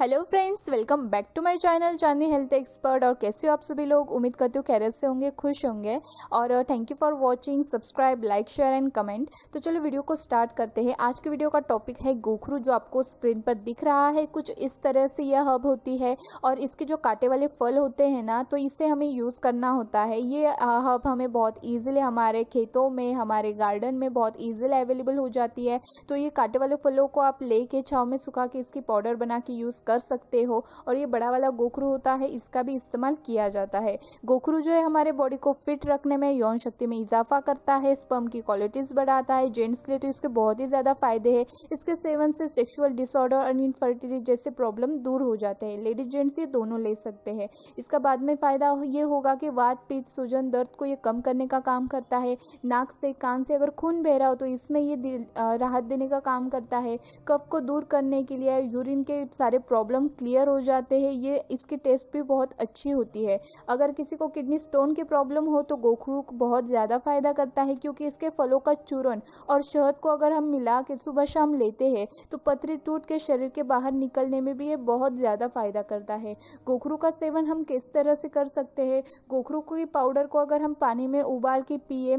hello friends welcome back to my channel Chandi health expert और कैसे हो आप सभी लोग उम्मीद करती हूँ कैरियर से होंगे खुश होंगे और thank you for watching subscribe like share and comment तो चलो वीडियो को स्टार्ट करते हैं आज की वीडियो का टॉपिक है गोखरू जो आपको स्क्रीन पर दिख रहा है कुछ इस तरह से यह हब होती है और इसके जो कांटे वाले फल होते हैं ना तो इसे हमें यूज़ करना होता है ये हब uh, हमें बहुत ईजिली हमारे खेतों में हमारे गार्डन में बहुत ईजिली अवेलेबल हो जाती है तो ये कांटे वाले फलों को आप ले छाव में सुखा के इसकी पाउडर बना के यूज़ कर सकते हो और ये बड़ा वाला गोखरू होता है इसका भी इस्तेमाल किया जाता है गोखरू जो है हमारे बॉडी को फिट रखने में यौन शक्ति में इजाफा करता है स्पर्म की क्वालिटीज़ बढ़ाता है जेंट्स के लिए तो इसके बहुत ही ज़्यादा फायदे है इसके सेवन से सेक्सुअल डिसऑर्डर और इनफर्टिलिटी जैसे प्रॉब्लम दूर हो जाते हैं लेडीज जेंट्स ये दोनों ले सकते हैं इसका बाद में फ़ायदा ये होगा कि वात पीत सूजन दर्द को ये कम करने का काम करता है नाक से कान से अगर खून बह रहा हो तो इसमें ये राहत देने का काम करता है कफ को दूर करने के लिए यूरिन के सारे प्रॉब्लम प्रॉब्लम क्लियर हो जाते हैं ये इसकी टेस्ट भी बहुत अच्छी होती है अगर किसी को किडनी स्टोन की प्रॉब्लम हो तो गोखरू बहुत ज़्यादा फ़ायदा करता है क्योंकि इसके फलों का चूरन और शहद को अगर हम मिला के सुबह शाम लेते हैं तो पथरी टूट के शरीर के बाहर निकलने में भी ये बहुत ज़्यादा फ़ायदा करता है गोखरू का सेवन हम किस तरह से कर सकते हैं गोखरू की पाउडर को अगर हम पानी में उबाल के पिए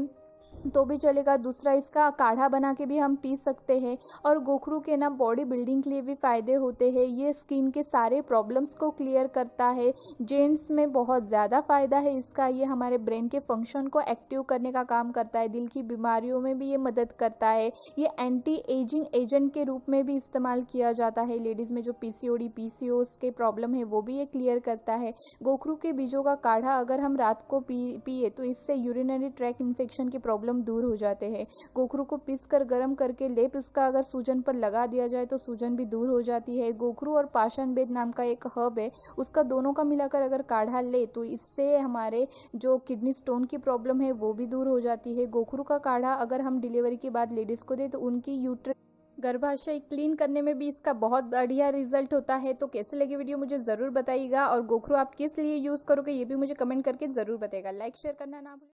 तो भी चलेगा दूसरा इसका काढ़ा बना के भी हम पी सकते हैं और गोखरू के ना बॉडी बिल्डिंग के लिए भी फ़ायदे होते हैं ये स्किन के सारे प्रॉब्लम्स को क्लियर करता है जेंट्स में बहुत ज़्यादा फ़ायदा है इसका ये हमारे ब्रेन के फंक्शन को एक्टिव करने का काम करता है दिल की बीमारियों में भी ये मदद करता है ये एंटी एजिंग एजेंट के रूप में भी इस्तेमाल किया जाता है लेडीज़ में जो पी सी के प्रॉब्लम है वो भी ये क्लियर करता है गोखरू के बीजों का काढ़ा अगर हम रात को पी पिए तो इससे यूरिनरी ट्रैक इन्फेक्शन की प्रॉब्लम प्रॉब्लम दूर हो जाते हैं गोखरू को पीस कर गर्म करके लेप उसका अगर सूजन पर लगा दिया जाए तो सूजन भी दूर हो जाती है गोखरू और पाषाण बेद नाम का एक हर्ब है उसका दोनों का मिलाकर अगर काढ़ा ले तो इससे हमारे जो किडनी स्टोन की प्रॉब्लम है वो भी दूर हो जाती है गोखरू का काढ़ा अगर हम डिलीवरी के बाद लेडीज़ को दे तो उनकी यूट्र गर्भाशय क्लीन करने में भी इसका बहुत बढ़िया रिजल्ट होता है तो कैसे लगी वीडियो मुझे ज़रूर बताइएगा और गोखरू आप किस लिए यूज़ करोगे ये भी मुझे कमेंट करके ज़रूर बताएगा लाइक शेयर करना ना भूल